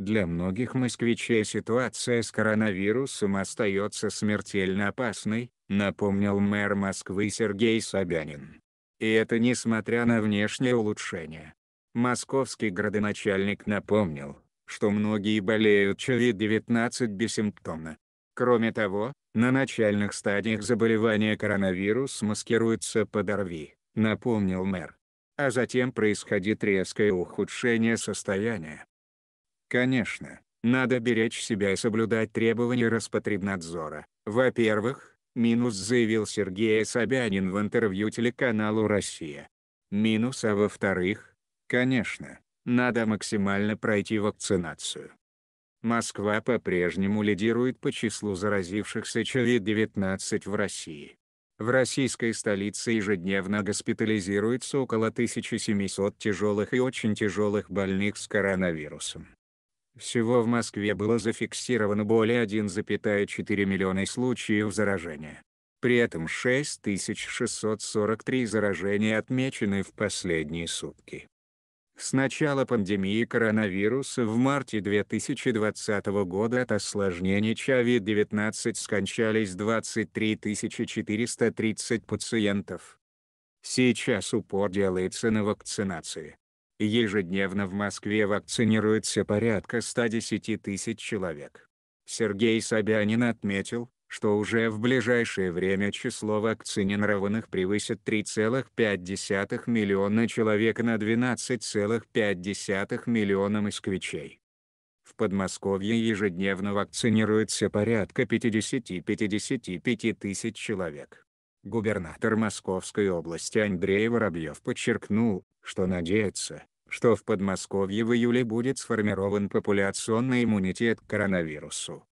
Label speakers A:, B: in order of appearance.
A: Для многих москвичей ситуация с коронавирусом остается смертельно опасной, напомнил мэр Москвы Сергей Собянин. И это несмотря на внешнее улучшение. Московский градоначальник напомнил, что многие болеют COVID-19 бессимптомно. Кроме того, на начальных стадиях заболевания коронавирус маскируется под ОРВИ, напомнил мэр. А затем происходит резкое ухудшение состояния. Конечно, надо беречь себя и соблюдать требования Роспотребнадзора. Во-первых, минус заявил Сергей Собянин в интервью телеканалу «Россия». Минус, а во-вторых, конечно, надо максимально пройти вакцинацию. Москва по-прежнему лидирует по числу заразившихся COVID-19 в России. В российской столице ежедневно госпитализируется около 1700 тяжелых и очень тяжелых больных с коронавирусом. Всего в Москве было зафиксировано более 1,4 миллиона случаев заражения. При этом 6643 заражения отмечены в последние сутки. С начала пандемии коронавируса в марте 2020 года от осложнений ЧАВИ-19 скончались 23 430 пациентов. Сейчас упор делается на вакцинации. Ежедневно в Москве вакцинируется порядка 110 тысяч человек. Сергей Собянин отметил, что уже в ближайшее время число вакцинированных превысит 3,5 миллиона человек на 12,5 миллиона москвичей. В Подмосковье ежедневно вакцинируется порядка 50-55 тысяч человек. Губернатор Московской области Андрей Воробьев подчеркнул, что надеется, что в Подмосковье в июле будет сформирован популяционный иммунитет к коронавирусу.